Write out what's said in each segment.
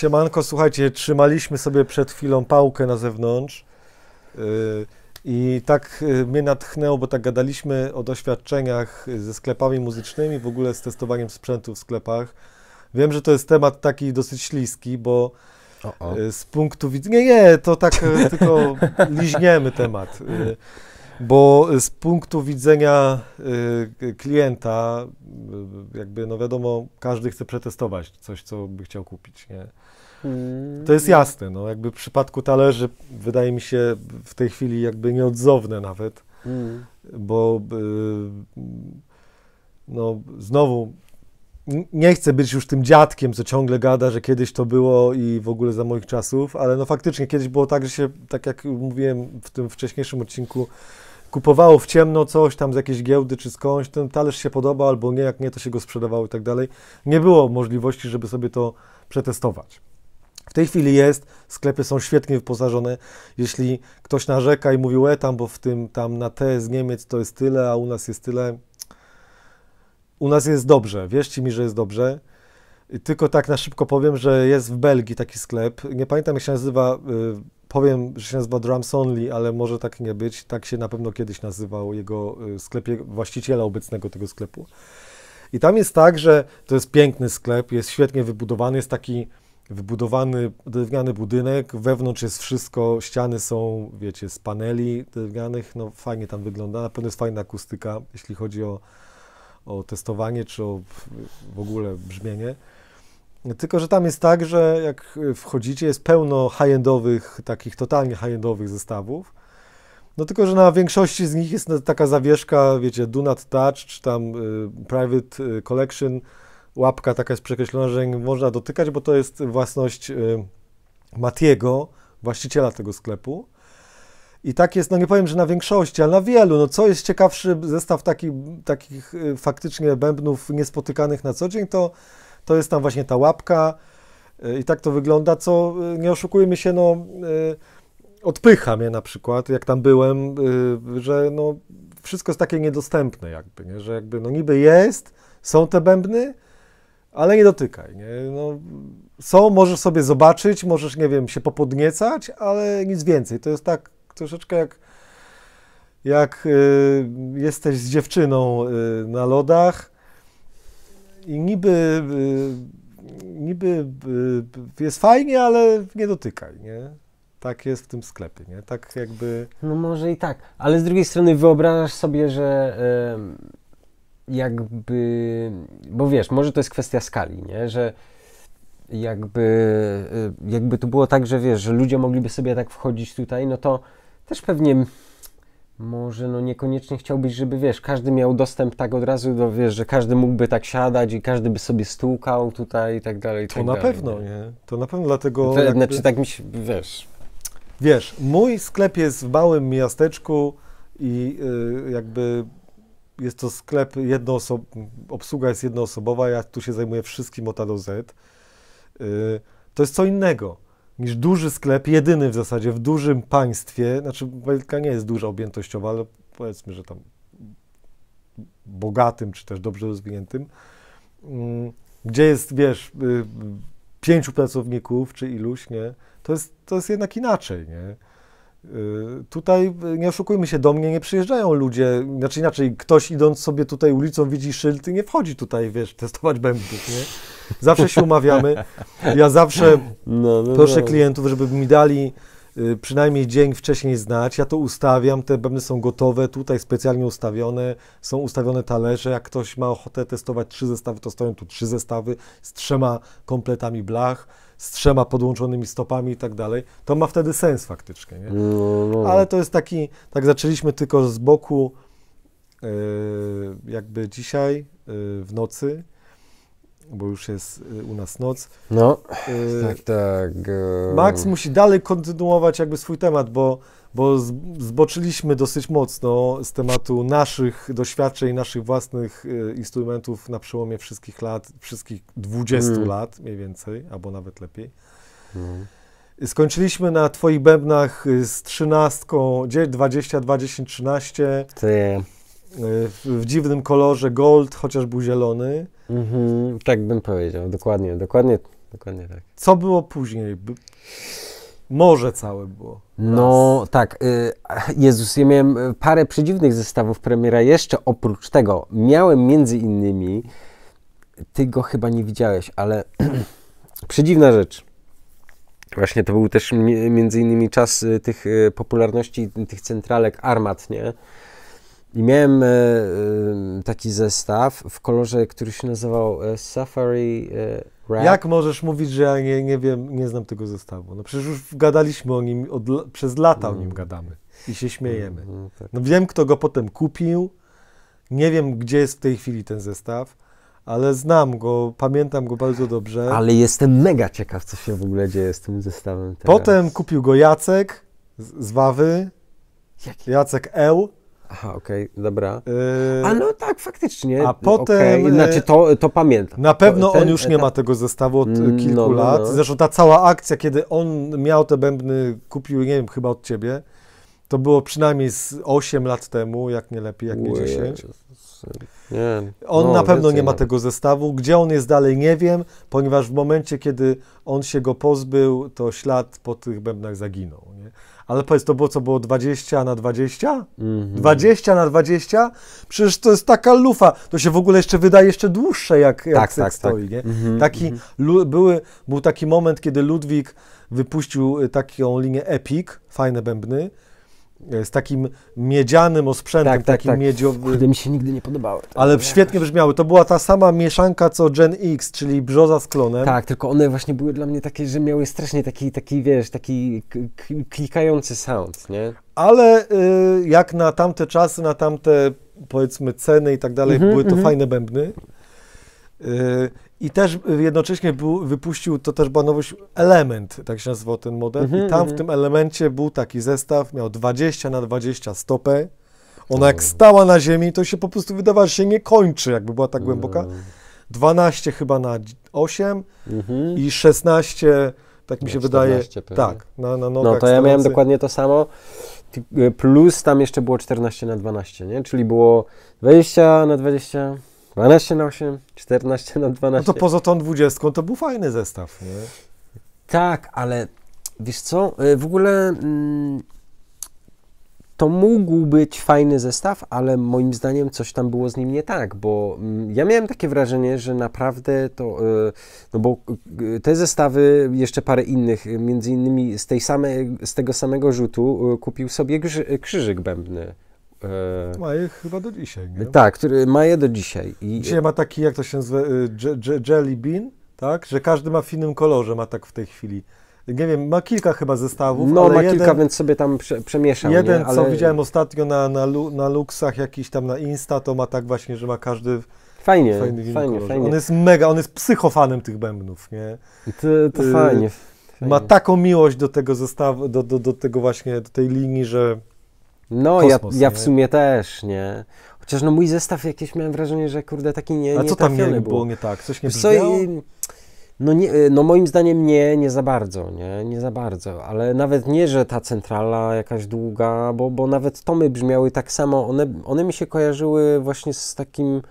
Siemanko, słuchajcie, trzymaliśmy sobie przed chwilą pałkę na zewnątrz y, i tak y, mnie natchnęło, bo tak gadaliśmy o doświadczeniach ze sklepami muzycznymi, w ogóle z testowaniem sprzętu w sklepach. Wiem, że to jest temat taki dosyć śliski, bo o -o. Y, z punktu widzenia... Nie, nie, to tak tylko liźniemy temat. Bo z punktu widzenia y, klienta, y, jakby, no wiadomo, każdy chce przetestować coś, co by chciał kupić, nie? Mm. To jest jasne, no jakby w przypadku talerzy wydaje mi się w tej chwili jakby nieodzowne nawet, mm. bo y, no znowu nie chcę być już tym dziadkiem, co ciągle gada, że kiedyś to było i w ogóle za moich czasów, ale no faktycznie kiedyś było tak, że się, tak jak mówiłem w tym wcześniejszym odcinku, kupowało w ciemno coś tam z jakiejś giełdy czy skądś, ten talerz się podobał albo nie, jak nie, to się go sprzedawało i tak dalej. Nie było możliwości, żeby sobie to przetestować. W tej chwili jest, sklepy są świetnie wyposażone. Jeśli ktoś narzeka i mówił, e tam, bo w tym tam na T z Niemiec to jest tyle, a u nas jest tyle. U nas jest dobrze, wierzcie mi, że jest dobrze. Tylko tak na szybko powiem, że jest w Belgii taki sklep. Nie pamiętam jak się nazywa. Yy, powiem, że się nazywa Drums Only, ale może tak nie być. Tak się na pewno kiedyś nazywał jego y, sklepie, właściciela obecnego tego sklepu. I tam jest tak, że to jest piękny sklep, jest świetnie wybudowany, jest taki wybudowany drewniany budynek, wewnątrz jest wszystko, ściany są, wiecie, z paneli drewnianych, no fajnie tam wygląda, na pewno jest fajna akustyka, jeśli chodzi o, o testowanie, czy o w ogóle brzmienie. Tylko, że tam jest tak, że jak wchodzicie, jest pełno high-endowych, takich totalnie high-endowych zestawów. No tylko, że na większości z nich jest taka zawieszka, wiecie, do not touch, czy tam y, private y, collection, łapka taka jest przekreślona, że nie można dotykać, bo to jest własność y, Matiego, właściciela tego sklepu. I tak jest, no nie powiem, że na większości, ale na wielu. No co jest ciekawszy zestaw taki, takich y, faktycznie bębnów niespotykanych na co dzień, to to jest tam właśnie ta łapka y, i tak to wygląda, co y, nie oszukujmy się, no y, odpycha mnie na przykład, jak tam byłem, że no wszystko jest takie niedostępne jakby, nie? że jakby no niby jest, są te bębny, ale nie dotykaj, nie? No, są, możesz sobie zobaczyć, możesz, nie wiem, się popodniecać, ale nic więcej. To jest tak troszeczkę jak, jak y, jesteś z dziewczyną y, na lodach, i niby, y, niby y, jest fajnie, ale nie dotykaj, nie? Tak jest w tym sklepie, nie? Tak jakby... No może i tak, ale z drugiej strony wyobrażasz sobie, że jakby... Bo wiesz, może to jest kwestia skali, nie? Że jakby, y, jakby to było tak, że wiesz, że ludzie mogliby sobie tak wchodzić tutaj, no to też pewnie może no niekoniecznie chciałbyś, żeby wiesz, każdy miał dostęp tak od razu do, wiesz, że każdy mógłby tak siadać i każdy by sobie stukał tutaj i tak dalej. I to tak na dalej, pewno, nie? To na pewno dlatego... To, jakby... Znaczy tak mi się, wiesz... Wiesz, mój sklep jest w małym miasteczku i yy, jakby jest to sklep jednoosob... obsługa jest jednoosobowa, ja tu się zajmuję wszystkim od A do Z. Yy, to jest co innego niż duży sklep, jedyny w zasadzie w dużym państwie, znaczy wielka nie jest duża objętościowa, ale powiedzmy, że tam bogatym czy też dobrze rozwiniętym, mm, gdzie jest, wiesz, y, y, pięciu pracowników czy iluś, nie? To jest, to jest jednak inaczej, nie? Y, tutaj, y, nie oszukujmy się, do mnie nie przyjeżdżają ludzie, znaczy inaczej, ktoś idąc sobie tutaj ulicą widzi szyld i nie wchodzi tutaj, wiesz, testować bębnów, nie? Zawsze się umawiamy, ja zawsze no, no, no proszę no. klientów, żeby mi dali y, przynajmniej dzień wcześniej znać, ja to ustawiam, te bębny są gotowe, tutaj specjalnie ustawione, są ustawione talerze, jak ktoś ma ochotę testować trzy zestawy, to stoją tu trzy zestawy z trzema kompletami blach, z trzema podłączonymi stopami i tak dalej, to ma wtedy sens faktycznie. Nie? No, no, no. Ale to jest taki, tak zaczęliśmy tylko z boku, e, jakby dzisiaj e, w nocy, bo już jest e, u nas noc. No, tak, tak. Max musi dalej kontynuować jakby swój temat, bo bo zboczyliśmy dosyć mocno z tematu naszych doświadczeń, naszych własnych y, instrumentów na przełomie wszystkich lat, wszystkich 20 mm. lat mniej więcej, albo nawet lepiej. Mm. Skończyliśmy na Twoich bębnach y, z trzynastką, 20, 10, 13. Ty. Y, w, w, dziwnym kolorze gold, chociaż był zielony. Mm -hmm, tak bym powiedział, dokładnie, dokładnie, dokładnie tak. Co było później? Może całe było. No tak, y, Jezus, ja miałem y, parę przedziwnych zestawów premiera jeszcze oprócz tego. Miałem między innymi, ty go chyba nie widziałeś, ale przedziwna rzecz. Właśnie to był też między innymi czas y, tych popularności, tych centralek armat, nie? I miałem e, e, taki zestaw w kolorze, który się nazywał e, Safari Red. Jak możesz mówić, że ja nie, nie wiem, nie znam tego zestawu? No przecież już gadaliśmy o nim, od, przez lata mm. o nim mm. gadamy i się śmiejemy. Mm, mm, tak. No wiem, kto go potem kupił, nie wiem, gdzie jest w tej chwili ten zestaw, ale znam go, pamiętam go bardzo dobrze. Ale jestem mega ciekaw, co się w ogóle dzieje z tym zestawem teraz. Potem kupił go Jacek z, z Wawy, Jaki? Jacek Eł. Aha, okej, okay, dobra. Yy... A no tak, faktycznie. A potem... Okay. E, znaczy, to, to pamiętam. Na pewno to, ten, on już nie ta... ma tego zestawu od e, mm, kilku no, no, lat. No. Zresztą ta cała akcja, kiedy on miał te bębny, kupił, nie wiem, chyba od ciebie, to było przynajmniej z 8 lat temu, jak nie lepiej, jak nie 10. Nie. On no, na pewno nie ma tego zestawu. Gdzie on jest dalej, nie wiem, ponieważ w momencie, kiedy on się go pozbył, to ślad po tych bębnach zaginął. Nie? Ale powiedz, to było co było 20 na 20? Mm -hmm. 20 na 20? Przecież to jest taka lufa. To się w ogóle jeszcze wydaje jeszcze dłuższe, jak, jak tak, tak, tak stoi. Tak. Nie? Mm -hmm, taki, mm -hmm. były, był taki moment, kiedy Ludwik wypuścił y, taką linię Epic, fajne bębny, E, z takim miedzianym osprzętem, tak, tak takim tak, tak. miedziowym. Kurde, mi się nigdy nie podobały. Tak, Ale świetnie, świetnie brzmiały. To była ta sama mieszanka co Gen X, czyli brzoza z klonem. Tak, tylko one właśnie były dla mnie takie, że miały strasznie taki, taki wiesz, taki klikający sound, nie? Ale y, jak na tamte czasy, na tamte powiedzmy ceny i tak dalej, mm -hmm, były to mm -hmm. fajne bębny. Y, i też jednocześnie był, wypuścił, to też była nowość, element, tak się nazywał ten model. Mm -hmm, I mhm, tam mm -hmm. w mhm. tym elemencie był taki zestaw, miał 20 na 20 stopę. Ona jak stała na ziemi, to się po prostu wydawało, że się nie kończy, jakby była tak głęboka. 12 mm. chyba na 8 mhm. i 16, tak mi się wydaje. Tak, na, na nogach. No to ja miałem dokładnie to samo. Y, plus tam jeszcze było 14 na 12, nie? Czyli było 20 na 20. 12 na 8, 14 na 12. No to poza tą 20 to był fajny zestaw, nie? Tak, ale wiesz co, y, w ogóle mm, to mógł być fajny zestaw, ale moim zdaniem coś tam było z nim nie tak, bo mm, ja miałem takie wrażenie, że naprawdę to, y, no bo y, y te zestawy, jeszcze parę innych, między innymi z, tej same, z tego samego rzutu y, kupił sobie grz, Krzyżyk Bębny. E, ma je chyba do dzisiaj. Nie? Tak, który ma je do dzisiaj. I, dzisiaj ma taki, jak to się nazywa, y, jelly bean, tak? Że każdy ma w innym kolorze, ma tak w tej chwili. Nie wiem, ma kilka chyba zestawów. No, ma jeden, kilka, więc sobie tam prze, przemieszam. Jeden, nie? Ale... co widziałem ostatnio na, na, na Luxach, jakiś tam na Insta, to ma tak właśnie, że ma każdy. Fajnie, fajnie, fajnie. On jest mega, on jest psychofanem tych bębnów, nie? To, to y fajnie, fajnie. Ma taką miłość do tego zestawu, do, do, do tego właśnie, do tej linii, że no, Kosmos, ja, ja w sumie też, nie? Chociaż no mój zestaw jakieś miałem wrażenie, że kurde taki nie A nie co tam nie było? było nie tak? Coś nie było. No, nie, e, no moim zdaniem nie, nie za bardzo, nie, nie za bardzo, ale nawet nie, że ta centrala jakaś długa, bo, bo nawet tomy brzmiały tak samo, one, one mi się kojarzyły właśnie z takim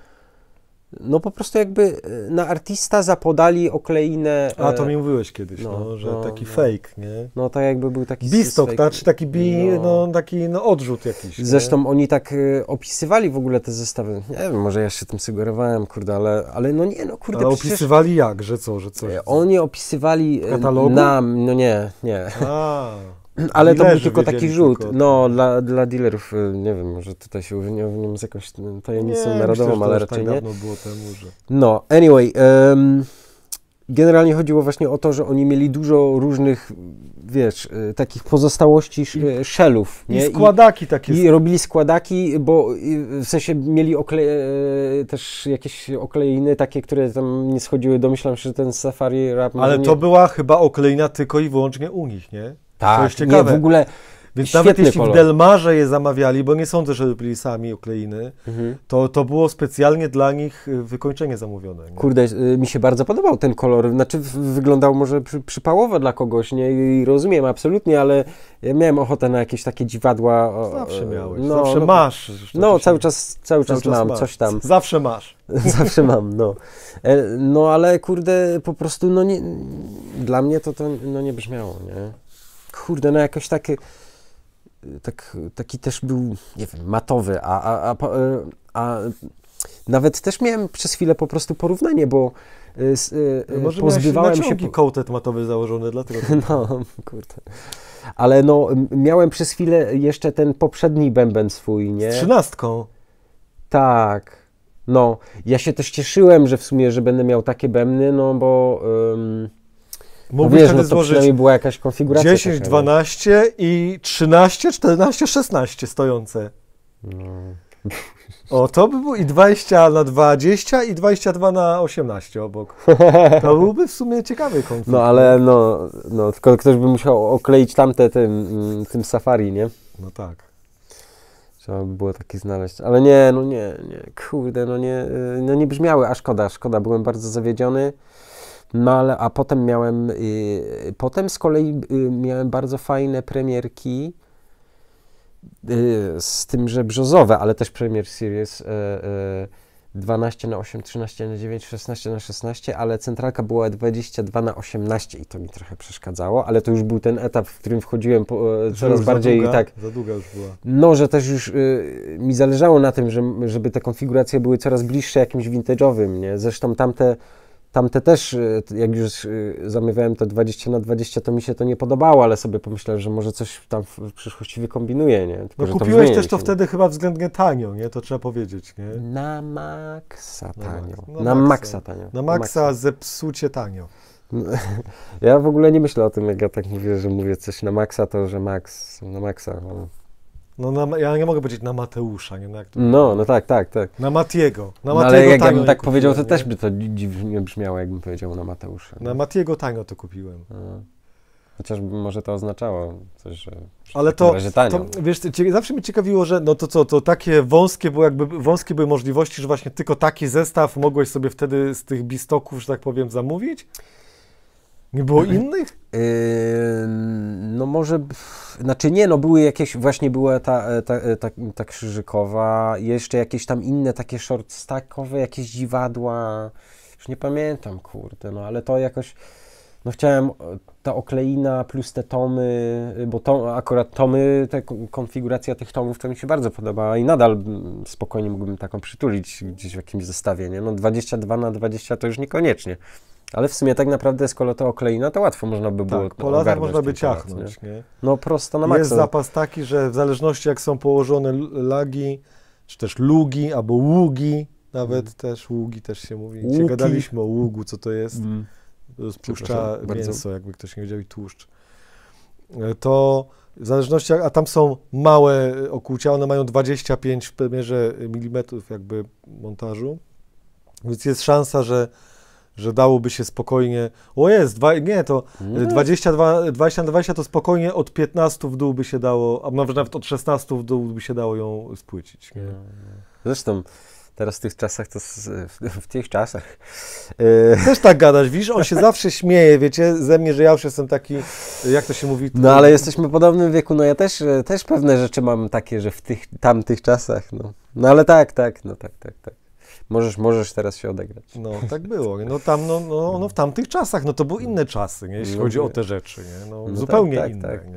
no po prostu jakby e, na artista zapodali okleinę... A, to e, mi mówiłeś kiedyś, no, no że no, taki no. fake, nie? No to jakby był taki... Bistok, znaczy taki, bi, no. no. taki no, odrzut jakiś. Zresztą nie? oni tak e, opisywali w ogóle te zestawy. Nie wiem, może ja się tym sugerowałem, kurde, ale, ale no nie, no kurde, Ale przecież... opisywali jak, że co, że coś? Oni opisywali nam, no nie, nie. A. Ale to był tylko taki rzut. no, dla, dla dealerów, y, nie wiem, może tutaj się uwiniłem z jakąś tajemnicą nie, narodową, myślę, ale raczej tak nie. było temu, że... No, anyway. Um, generalnie chodziło właśnie o to, że oni mieli dużo różnych, wiesz, y, takich pozostałości I, y, szelów. Nie? I składaki takie. I robili składaki, bo w sensie mieli okle, e, też jakieś okleiny takie, które tam nie schodziły. Domyślam się, że ten Safari Rap... No ale nie... to była chyba okleina tylko i wyłącznie u nich, nie? Tak, jest ciekawe. Nie, w ogóle więc nawet jeśli kolor. w Delmarze je zamawiali, bo nie sądzę, że byli sami Ukrainy, mhm. to, to było specjalnie dla nich y, wykończenie zamówione. Nie? Kurde, y, mi się bardzo podobał ten kolor. Znaczy wyglądał może przy, przypałowo dla kogoś, nie? I rozumiem absolutnie, ale ja miałem ochotę na jakieś takie dziwadła. O, zawsze e, miałeś, no, zawsze no, masz. No, cały czas, cały czas, czas mam masz. coś tam. Zawsze masz. Zawsze mam, no. E, no ale kurde, po prostu no nie, dla mnie to, to no, nie brzmiało, nie? kurde, no jakoś takie, tak, taki też był, nie wiem, matowy, a, a, a, e, a nawet też miałem przez chwilę po prostu porównanie, bo yy, Może pozbywałem się... Może kołtet matowy założony, dlatego... Tak. No, kurde. Ale no, miałem przez chwilę jeszcze ten poprzedni bęben swój, nie? Z trzynastką. Tak. No, ja się też cieszyłem, że w sumie, że będę miał takie bębny, no bo... Mógłbyś no wiesz, no to złożyć była jakaś konfiguracja 10, 12 i 13, 14, 16 stojące. No. O, to by było i 20 na 20 i 22 na 18 obok. To byłby w sumie ciekawy konflikt. No ale no, no tylko ktoś by musiał okleić tamte tym, mm, tym safari, nie? No tak. Trzeba by było taki znaleźć. Ale nie, no nie, nie, kurde, no nie, y, no nie brzmiały, a szkoda, szkoda, byłem bardzo zawiedziony. No ale, a potem miałem, y, potem z kolei y, miałem bardzo fajne premierki y, z tym, że brzozowe, ale też Premier Series 12 y, y, na 8, 13 na 9, 16 na 16, ale centralka była 22 na 18 i to mi trochę przeszkadzało, ale to już był ten etap, w którym wchodziłem po, coraz bardziej długa, tak. Za długa już była. No, że też już y, mi zależało na tym, że, żeby te konfiguracje były coraz bliższe jakimś vintage'owym, nie? Zresztą tamte Tamte też, y, jak już y, zamawiałem te 20 na 20, to mi się to nie podobało, ale sobie pomyślałem, że może coś tam w przyszłości wykombinuję, nie? Tylko, no kupiłeś to też to wtedy chyba względnie tanio, nie? To trzeba powiedzieć, nie? Na maksa tanio. Na, no maksa tanio. Na maksa zepsucie tanio. No, ja w ogóle nie myślę o tym, jak ja tak mówię, że mówię coś na maksa, to że maks, na maksa. No. No na, ja nie mogę powiedzieć na Mateusza, nie? No, jak to no, no tak, tak, tak. Na Matiego. Na no, Matiego ale jak bym tak powiedział, to też by to dziwnie brzmiało, jakbym powiedział na Mateusza. Na Matiego tanio to kupiłem. A. No. Chociaż może to oznaczało coś, że. Ale to, to, wiesz, zawsze mnie ciekawiło, że no to co, to takie wąskie, bo jakby wąskie były możliwości, że właśnie tylko taki zestaw mogłeś sobie wtedy z tych bistoków, że tak powiem, zamówić? Nie było mhm. innych? Yy, no może, znaczy nie, no były jakieś, właśnie była ta, e, ta, e, ta, ta krzyżykowa, jeszcze jakieś tam inne takie shortstackowe, jakieś dziwadła, już nie pamiętam, kurde, no ale to jakoś, no chciałem, ta okleina plus te tomy, y, bo to, akurat tomy, ta konfiguracja tych tomów to mi się bardzo podobała i nadal spokojnie mógłbym taką przytulić gdzieś w jakimś zestawie, nie? No 22 na 20 to już niekoniecznie. Ale w sumie tak naprawdę, skoro to okleina, to łatwo można by było. Tak, po latach można by ciachnąć. nie? Nie? No prosto na maksa. Jest zapas taki, że w zależności jak są położone lagi, czy też lugi, albo ługi, nawet mm. też ługi też się mówi. Łuki. gadaliśmy o ługu, co to jest. Mm. Spuszcza mięso, bardzo. jakby ktoś nie wiedział, i tłuszcz. E, to w zależności, a tam są małe e, okucia, one mają 25 w premierze milimetrów jakby montażu, więc jest szansa, że że dałoby się spokojnie, o jest, dwa, nie, to nie. 22, 20 na 20 to spokojnie od 15 w dół by się dało, a może nawet od 16 w dół by się dało ją spłycić. Nie? Zresztą teraz w tych czasach to, w, w tych czasach. Yy. Też tak gadasz, widzisz, on się zawsze śmieje, wiecie, ze mnie, że ja już jestem taki, jak to się mówi. To... No ale jesteśmy w podobnym wieku, no ja też, e, też pewne rzeczy mam takie, że w tych, tamtych czasach, no. No ale tak, tak, no tak, tak, tak możesz, możesz teraz się odegrać. No, tak było. No, tam, no, no, no w tamtych czasach, no to były inne czasy, nie? jeśli no, chodzi o te rzeczy, nie? No, no zupełnie tak, tak inne. Tak, tak.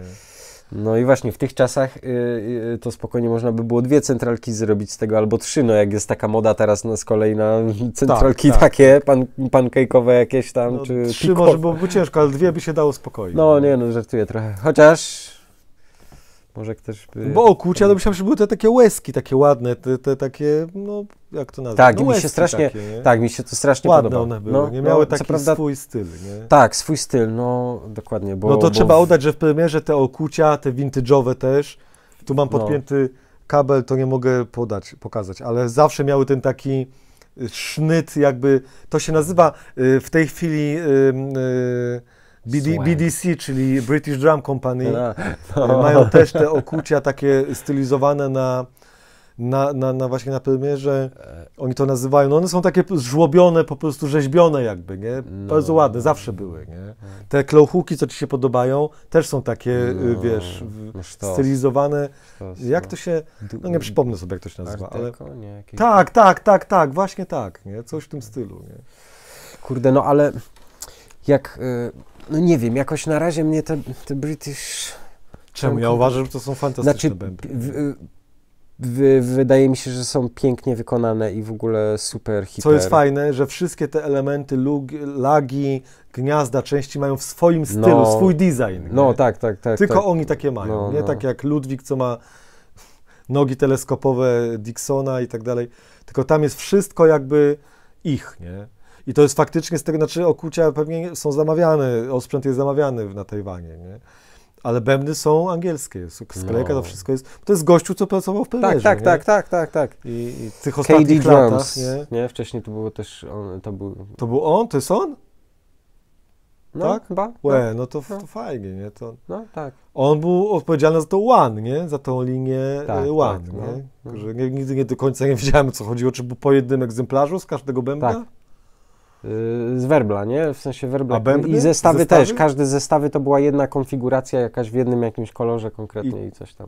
No i właśnie w tych czasach yy, to spokojnie można by było dwie centralki zrobić z tego, albo trzy, no jak jest taka moda teraz no, z kolei na centralki tak, tak. takie, tak. pan, pankejkowe jakieś tam, no, czy... Trzy pikowe. może byłoby ciężko, ale dwie by się dało spokojnie. No nie, no żartuję trochę, chociaż może ktoś by... No bo okucia, to myślałem, że były te takie łezki, takie ładne, te, te takie, no jak to nazwać? Tak, no, mi się strasznie, takie, tak, mi się to strasznie ładne one były, no, nie no, miały no, taki prawda, swój styl, nie? Tak, swój styl, no dokładnie, bo... No to bo... trzeba oddać, że w premierze te okucia, te vintage'owe też, tu mam no. podpięty kabel, to nie mogę podać, pokazać, ale zawsze miały ten taki y, sznyt jakby, to się nazywa y, w tej chwili... Yy, yy, BD, BDC, czyli British Drum Company, no, e, no. mają też te okucia takie stylizowane na, na, na, na, właśnie na premierze, e. oni to nazywają, no one są takie żłobione, po prostu rzeźbione jakby, nie? No. Bardzo ładne, no. zawsze były, nie? Te klochuki, co Ci się podobają, też są takie, e, no. wiesz, no stylizowane. Sztos, jak no. to się, no nie przypomnę sobie, jak to się nazywa, ale... Tak, tak, tak, tak, właśnie tak, nie? Coś w tym stylu, nie? Kurde, no ale jak... Y no nie wiem, jakoś na razie mnie te, te British... Czemu? Ja uważam, że to są fantastyczne znaczy, W, w, wydaje mi się, że są pięknie wykonane i w ogóle super hiper. Co jest fajne, że wszystkie te elementy, lugi, lagi, gniazda, części mają w swoim no. stylu, no, swój design. No nie? tak, tak, tak. Tylko tak. oni takie mają, no, nie? No. Tak jak Ludwik, co ma nogi teleskopowe Dixona i tak dalej. Tylko tam jest wszystko jakby ich, nie? I to jest faktycznie z tego, znaczy okucia pewnie są zamawiane, osprzęt jest zamawiany na Tajwanie, nie? Ale bębny są angielskie, sklejka, no. to wszystko jest. To jest gościu, co pracował w Pewierze, tak, tak, tak, tak, tak, tak, I, i tych ostatnich KD latach, nie? nie? Wcześniej to było też on, to był... To był on? To jest on? No, tak? Chyba? No. Łe, no, no to, no. to fajnie, nie? To... No, tak. On był odpowiedzialny za to One, nie? Za tą linię e, tak, One, tak, nie? No. Że nigdy nie do końca nie wiedziałem, co chodziło, czy był po jednym egzemplarzu z każdego bębna? Tak. Y, z werbla, nie? W sensie werbla. I zestawy, zestawy, też. Każdy zestawy to była jedna konfiguracja jakaś w jednym jakimś kolorze konkretnie i, i coś tam.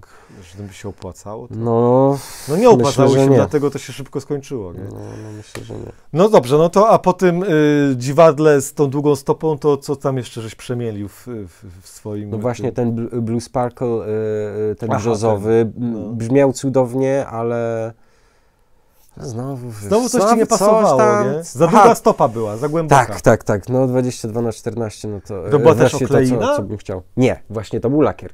Że by się opłacało? To... No, no nie opłacało myślę, się, nie. dlatego to się szybko skończyło. Nie? No, no myślę, że nie. No dobrze, no to a po tym y, dziwadle z tą długą stopą, to co tam jeszcze żeś przemielił w, w, w swoim... No właśnie ten Blue Sparkle, y, y ten brzozowy, no. brzmiał cudownie, ale Znowu, wiesz, Znowu coś ci nie pasowało, tam... nie? Za Aha. stopa była, za głęboka. Tak, tak, tak. No 22 na 14, no to... To była e, też To, co, co bym chciał. Nie, właśnie to był lakier.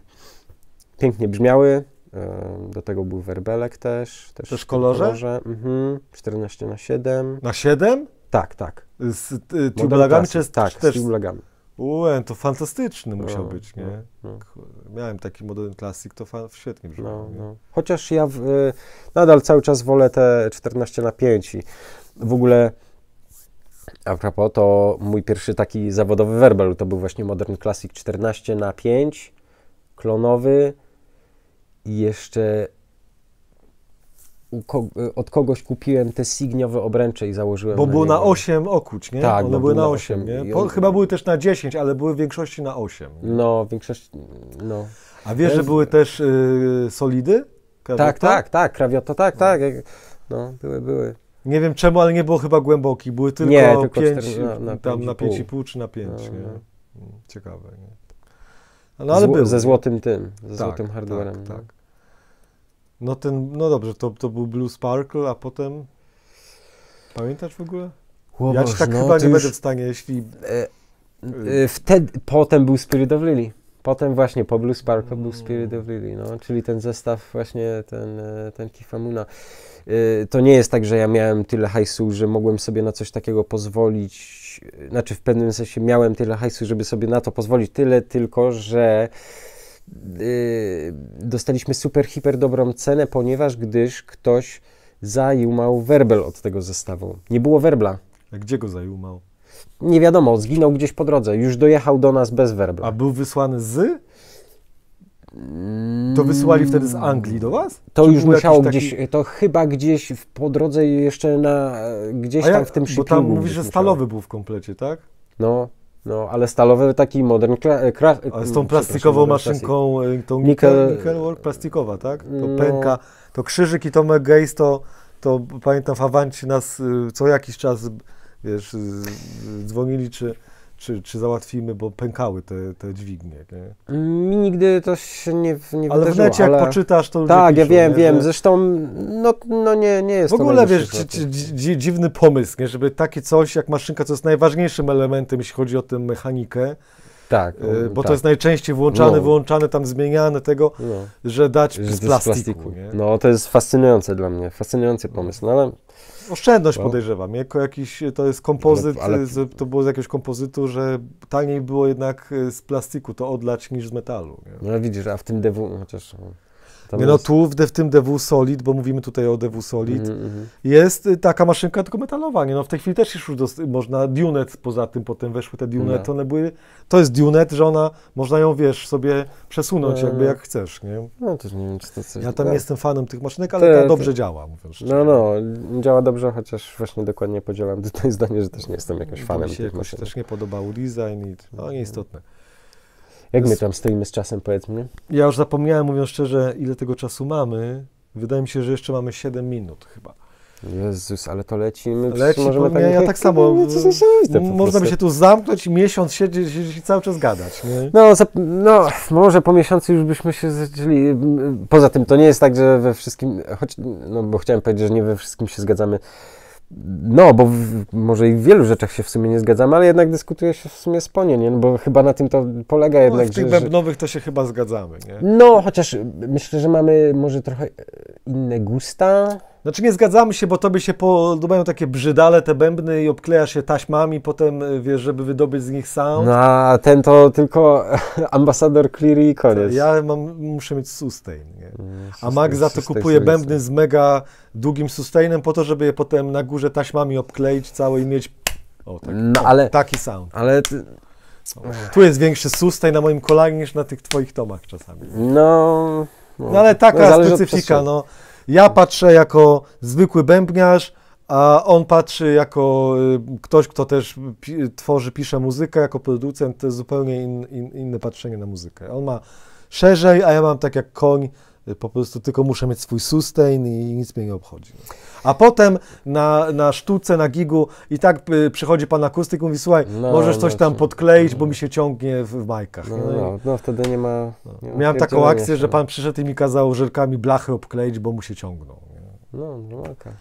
Pięknie brzmiały, e, do tego był werbelek też. Też, też kolorze? kolorze. Mhm. 14 na 7. Na 7? Tak, tak. Z y, e, tubelagami czy z, tak, też... z tubelagami. Uen, to fantastyczny musiał no, być, nie? No, no. Miałem taki Modern Classic, to fa- świetnie brzmiał. No, no. Chociaż ja w, y, nadal cały czas wolę te 14 na 5 i w ogóle a propos, to mój pierwszy taki zawodowy werbel to był właśnie Modern Classic 14 na 5 klonowy i jeszcze ko od kogoś kupiłem te signiowe obręcze i założyłem. Bo na było niego. na 8 okuć, nie? Tak, one były na 8, 8 nie? on... Chyba były też na 10, ale były w większości na 8. Nie? No, większość. No. A wiesz, że były też y, solidy? Krawiota? Tak, tak, tak, krawiota, tak, tak. No, były, były. Nie wiem czemu, ale nie było chyba głęboki. Były tylko, nie, tylko 5, 4, na, na tam 5 na 5,5 czy na 5. No, nie? No. Hmm, ciekawe, nie? No, ale Zło, był. Ze złotym tym, ze tak, złotym tak, hardwarem. Tak, tak. No ten, no dobrze, to, to był Blue Sparkle, a potem... Pamiętasz w ogóle? Łoboż, ja ci tak no, chyba nie już... będę w stanie, jeśli... E, e, y. wtedy, potem był Spirit of Lily. Potem właśnie po Blue Sparkle mm. był Spirit of Lily, no, czyli ten zestaw właśnie, ten, e, ten Kifamuna. E, to nie jest tak, że ja miałem tyle hajsu, że mogłem sobie na coś takiego pozwolić. E, znaczy w pewnym sensie miałem tyle hajsu, żeby sobie na to pozwolić, tyle tylko, że Y, dostaliśmy super, hiper dobrą cenę, ponieważ gdyż ktoś zajumał werbel od tego zestawu. Nie było werbla. A gdzie go zajumał? Nie wiadomo, zginął gdzieś po drodze. Już dojechał do nas bez werbla. A był wysłany z? To wysyłali wtedy z Anglii do was? To Czy już musiało gdzieś, taki... to chyba gdzieś w, po drodze jeszcze na, gdzieś ja, tam w tym shippingu. Bo tam mówisz, że stalowy musiało. był w komplecie, tak? No, no, ale stalowy taki modern krak. z tą plastikową maszynką, y, tą nickel, nickel work plastikowa, tak? To no. pęka, to krzyżyki Tomek Gates, to, to pamiętam w nas y, co jakiś czas, wiesz, dzwonili, czy czy, czy załatwimy, bo pękały te, te dźwignie. Nie? nigdy to się nie, nie Ale w necie ale... jak poczytasz, to Tak, piszą, ja wiem, nie, wiem. Że... Zresztą no, no nie, nie jest W ogóle to wiesz, dzi dziwny pomysł, nie? żeby takie coś jak maszynka, co jest najważniejszym elementem, jeśli chodzi o tę mechanikę, tak. E, no, bo tak. to jest najczęściej włączane, no. wyłączane, tam zmieniane tego, no. że dać z, plastiku. Z plastiku. No to jest fascynujące dla mnie, fascynujący pomysł. No ale Oszczędność no. podejrzewam, jako jakiś, to jest kompozyt, ale, ale... to było z jakiegoś kompozytu, że taniej było jednak y, z plastiku to odlać niż z metalu. Nie? No widzisz, a w tym DW, chociaż no nie no, jest... no, tu w, w tym DW Solid, bo mówimy tutaj o DW Solid, mm jest y, taka maszynka tylko metalowa, nie no, w tej chwili też już można, Dunet poza tym potem weszły te Dunet, no. one były, to jest Dunet, że ona, można ją, wiesz, sobie przesunąć no. jakby no. jak chcesz, nie? No też nie wiem, czy to coś... Ja tam nie jestem fanem tych maszynek, ale ta dobrze działa, No, no, działa dobrze, chociaż właśnie dokładnie podzielam tutaj zdanie, że też nie jestem jakimś fanem mi się tych jakoś maszynek. też nie podobał design i, no, mhm. nieistotne. Jak my tam stoimy z czasem, powiedzmy? Ja już zapomniałem, mówiąc szczerze, ile tego czasu mamy. Wydaje mi się, że jeszcze mamy 7 minut chyba. Jezus, ale to lecimy. Leci, możemy tak, ja tak samo. No, można by się tu zamknąć i miesiąc siedzieć, i cały czas gadać. Nie? No, no, może po miesiącu już byśmy się zaczęli. Poza tym to nie jest tak, że we wszystkim, choć, no bo chciałem powiedzieć, że nie we wszystkim się zgadzamy no, bo w, może i w wielu rzeczach się w sumie nie zgadzamy, ale jednak dyskutuje się w sumie spłonie, nie? No, bo chyba na tym to polega no, jednak. W tych że, bębnowych to się chyba zgadzamy, nie? No, chociaż myślę, że mamy może trochę inne gusta. Znaczy nie zgadzamy się, bo tobie się podobają takie brzydale, te bębny i obkleja się taśmami potem, y, wiesz, żeby wydobyć z nich sound. No, a ten to tylko ambasador Cleary i koniec. Ja mam, muszę mieć sustain, nie? Mm, sustain, a Mac za to kupuje bębny z mega długim sustainem po to, żeby je potem na górze taśmami obkleić całe i mieć o, tak, no, o, ale, taki sound. Ale... Ty... Tu jest większy sustain na moim kolanie niż na tych twoich tomach czasami. No... No, no ale taka no, specyfika, no. Ja patrzę jako zwykły bębniarz, a on patrzy jako y, ktoś, kto też tworzy, pisze muzykę, jako producent, to jest zupełnie in, in, inne patrzenie na muzykę. On ma szerzej, a ja mam tak jak koń, Y, po prostu tylko muszę mieć swój sustain i nic mnie nie obchodzi. A potem na, na sztuce, na gigu i tak y, przychodzi pan akustyk i mówi, słuchaj, no, możesz coś tam znaczy, podkleić, bo no. mi się ciągnie w, majkach. No, no, no, no wtedy nie ma... Nie no. Miałem taką akcję, że pan przyszedł i mi kazał żelkami blachy obkleić, bo mu się ciągną. No, no okay.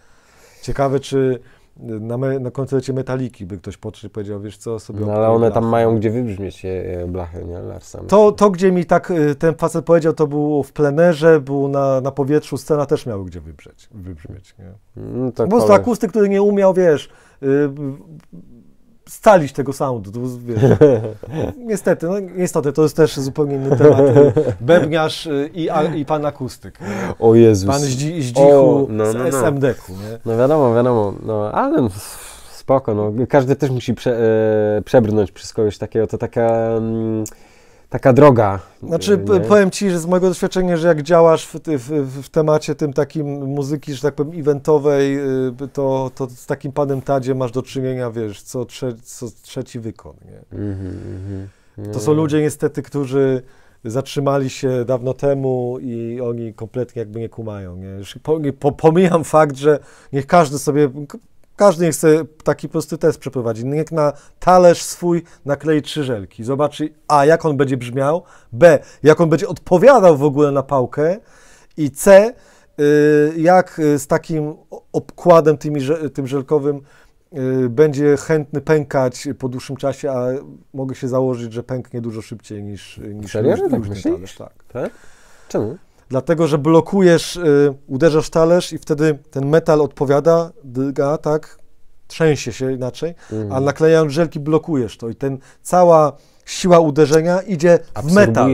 Ciekawe, czy na, me, na koncercie Metaliki by ktoś podszedł i powiedział, wiesz co, sobie... No ale one tam mają gdzie wybrzmieć je, blachy, nie? Larsam. To, to, gdzie mi tak y, ten facet powiedział, to był w plenerze, był na, na powietrzu, scena też miały gdzie wybrzeć, wybrzmieć, nie? No, tak po prostu akusty, który nie umiał, wiesz, y, scalić tego soundu. To, wiesz, no, niestety, no niestety, to jest też zupełnie inny temat. Bebniarz i, y, i pan akustyk. O Jezus. Pan z, z o, no, no, z no, SMD-ku. No. Nie? No wiadomo, wiadomo, no, ale spoko, no, każdy też musi prze, e, przebrnąć przez kogoś takiego, to taka... Mm, taka droga. Znaczy, nie? powiem Ci, że z mojego doświadczenia, że jak działasz w, w, w, temacie tym takim muzyki, że tak powiem, eventowej, y, to, to z takim panem Tadzie masz do czynienia, wiesz, co, trze, co trzeci wykon, nie? Mm -hmm, mm -hmm. To są ludzie niestety, którzy zatrzymali się dawno temu i oni kompletnie jakby nie kumają, nie? Po, pomijam fakt, że niech każdy sobie każdy chce taki prosty test przeprowadzić. Niech na talerz swój naklei trzy żelki. Zobaczy A, jak on będzie brzmiał, B, jak on będzie odpowiadał w ogóle na pałkę i C, y, jak z takim obkładem tymi, tym żelkowym y, będzie chętny pękać po dłuższym czasie, a mogę się założyć, że pęknie dużo szybciej niż, niż Serio? tak, tak. tak? Czemu? dlatego że blokujesz, y, uderzasz talerz i wtedy ten metal odpowiada, dyga, tak, trzęsie się inaczej, mm. a mhm. naklejając żelki blokujesz to i ten cała siła uderzenia idzie w metal.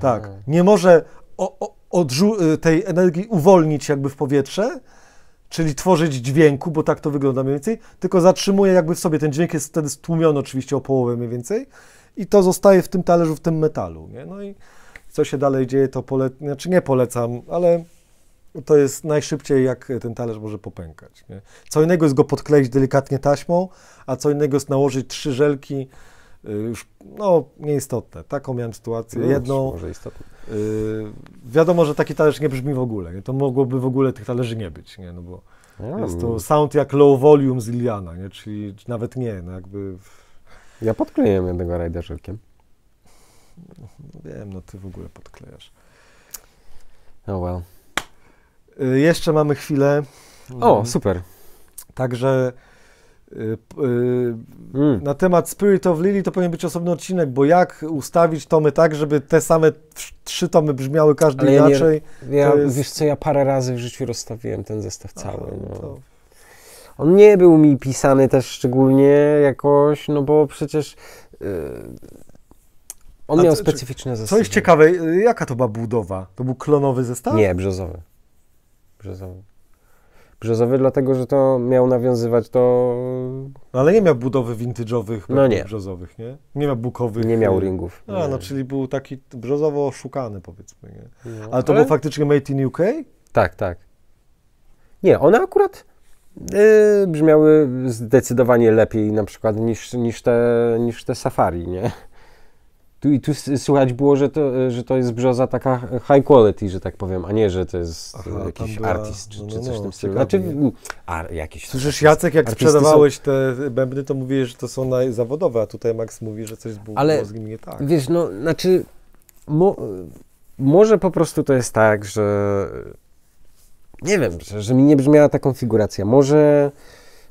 Tak, nie może o, o, odżu- y, tej energii uwolnić jakby w powietrze, czyli tworzyć dźwięku, bo tak to wygląda mniej więcej, tylko zatrzymuje jakby w sobie, ten dźwięk jest wtedy stłumiony oczywiście o połowę mniej więcej i to zostaje w tym talerzu, w tym metalu, nie? No i co się dalej dzieje, to polecam, znaczy nie polecam, ale to jest najszybciej, jak ten talerz może popękać. Nie? Co innego jest go podkleić delikatnie taśmą, a co innego jest nałożyć trzy żelki, y, już, no, nieistotne. Taką miałem sytuację. No, jedną. Może istotne. Yy, wiadomo, że taki talerz nie brzmi w ogóle. Nie? To mogłoby w ogóle tych talerzy nie być, nie? No bo no. jest to sound jak low volume z Liliana, nie? Czyli nawet nie, no jakby. Ja podkleiłem jednego rajda żelkiem. No wiem, no ty w ogóle podklejasz. Oh well. Y, jeszcze mamy chwilę. O, mhm. super. Także y, y, mm. na temat Spirit of Lily to powinien być osobny odcinek, bo jak ustawić tomy tak, żeby te same trzy tomy brzmiały każdy Ale inaczej. Ja, nie, ja jest... Wiesz co, ja parę razy w życiu rozstawiłem ten zestaw Aha, cały. No. no. To... On nie był mi pisany też szczególnie jakoś, no bo przecież on A miał co, specyficzne zestawy. Coś jest ciekawe, jaka to była budowa? To był klonowy zestaw? Nie, brzozowy. Brzozowy. Brzozowy, dlatego że to miał nawiązywać to. No, ale nie miał budowy vintage'owych, no nie. brzozowych, nie? Nie miał bukowych. Nie miał y, ringów. A, no, nie. no czyli był taki brzozowo oszukany, powiedzmy. Nie? No, ale to ale... był faktycznie made in UK? Tak, tak. Nie, one akurat yy, brzmiały zdecydowanie lepiej na przykład niż, niż, te, niż te safari, nie? Tu, I tu słychać było, że to, że to jest brzoza taka high quality, że tak powiem, a nie, że to jest Aha, jakiś była, artist czy, no, no coś w no, tym stylu. Znaczy, jakiś Słyszysz, Jacek, jak sprzedawałeś są... te bębny, to mówiłeś, że to są zawodowe, a tutaj Max mówi, że coś było, Ale, było z nim nie tak. Wiesz, no, znaczy, mo, może po prostu to jest tak, że nie wiem, że, że mi nie brzmiała ta konfiguracja. Może...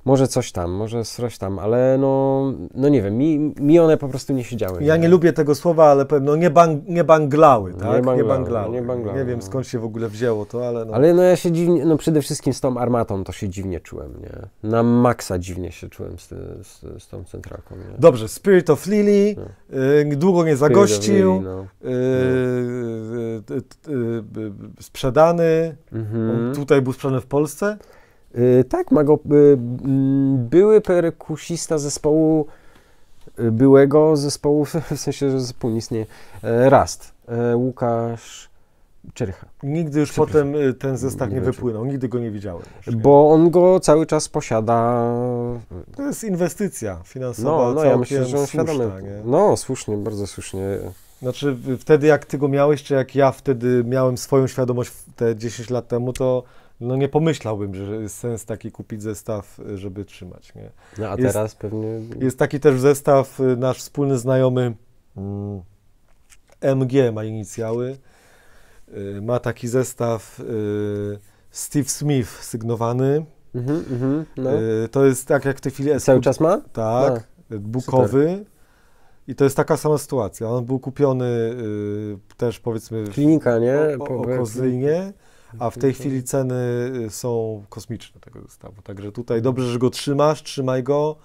Może coś tam, może coś tam, ale no, no nie wiem, mi, mi one po prostu nie siedziały. Ja nie, nie lubię tego słowa, ale powiem, no nie, bang, nie banglały, tak? Nie banglały, nie, banglały. nie, banglały. nie wiem no. skąd się w ogóle wzięło to, ale no. Ale no ja się dziwnie, no przede wszystkim z tą armatą to się dziwnie czułem, nie? Na maksa dziwnie się czułem z, z, z tą centralką, nie? Dobrze, Spirit of Lily, no. y, długo nie zagościł, no. y, y, y, sprzedany, mhm. tutaj był sprzedany w Polsce. Y, tak, Mago, y, mm, były perkusista zespołu, y, byłego zespołu, w sensie, że zespół nie istnieje, Rast, e, Łukasz Czercha. Nigdy już potem ten zestaw nie wypłynął, nigdy go nie widziałem. Bo on go cały czas posiada. To jest inwestycja finansowa, no, no ja myślę, że on świadomy. No, słusznie, bardzo słusznie. Znaczy, wtedy jak ty go miałeś, czy jak ja wtedy miałem swoją świadomość te 10 lat temu, to no nie pomyślałbym, że jest sens taki kupić zestaw, y, żeby trzymać. Nie? No a teraz pewnie. Jest taki też zestaw, y, nasz wspólny znajomy MG mm, ma inicjały. Y, ma taki zestaw Steve Smith sygnowany. Mhm, mhm, no. To jest tak jak w tej chwili. SQ... Cały czas ma? Tak, no. bukowy. Super. I to jest taka sama sytuacja. On był kupiony też powiedzmy. W... Klinika, nie? Po, a w tej chwili ceny y, są kosmiczne tego zestawu. Także tutaj dobrze, że go trzymasz, trzymaj go.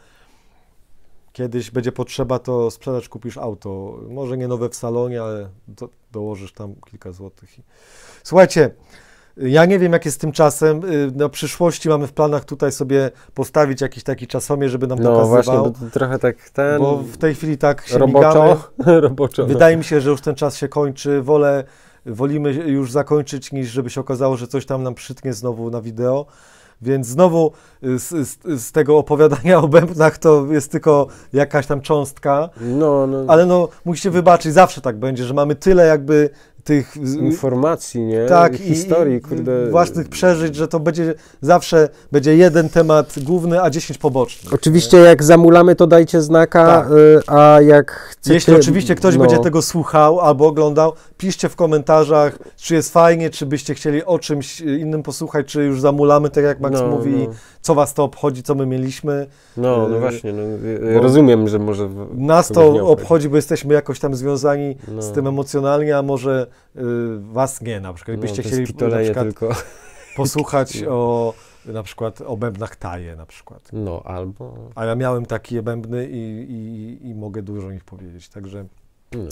Kiedyś będzie potrzeba, to sprzedać, kupisz auto. Może nie nowe w salonie, ale do, dołożysz tam kilka złotych. Słuchajcie, ja nie wiem, jak jest z tym czasem. Y, Na no, przyszłości mamy w planach tutaj sobie postawić jakiś taki czasomierz, żeby nam no, pokazywał. No właśnie, trochę tak ten... Bo w tej chwili tak się roboczo, roboczo Wydaje mi się, że już ten czas się kończy. Wolę wolimy już zakończyć, niż żeby się okazało, że coś tam nam przytnie znowu na wideo. Więc znowu y, z, z, z, tego opowiadania o bębnach to jest tylko jakaś tam cząstka. No, no. Ale no, musicie wybaczyć, zawsze tak będzie, że mamy tyle jakby tych informacji, nie? Tak, I historii, i, kurde. Własnych przeżyć, że to będzie zawsze będzie jeden temat główny, a dziesięć pobocznych. Oczywiście nie? jak zamulamy, to dajcie znaka, tak. Y, a jak chcecie... Jeśli oczywiście ktoś no. będzie tego słuchał albo oglądał, piszcie w komentarzach, czy jest fajnie, czy byście chcieli o czymś innym posłuchać, czy już zamulamy, tak jak Max no, mówi. No co was to obchodzi, co my mieliśmy. No, no y, właśnie, no, y, rozumiem, że może... Nas to obchodzi, bo jesteśmy jakoś tam związani no. z tym emocjonalnie, a może y, was nie, na przykład, gdybyście no, chcieli na przykład, tylko. posłuchać o na przykład o bębnach taje na przykład. No, albo... A ja miałem takie bębny i, i, i mogę dużo ich powiedzieć, także... No.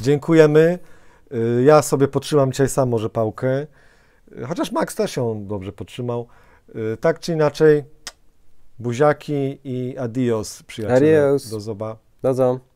Dziękujemy. Ja sobie potrzymam dzisiaj sam może pałkę, chociaż Max też ją dobrze potrzymał. Y, tak czy inaczej, buziaki i adios, przyjaciele. Adios. Do zoba. Do zoba.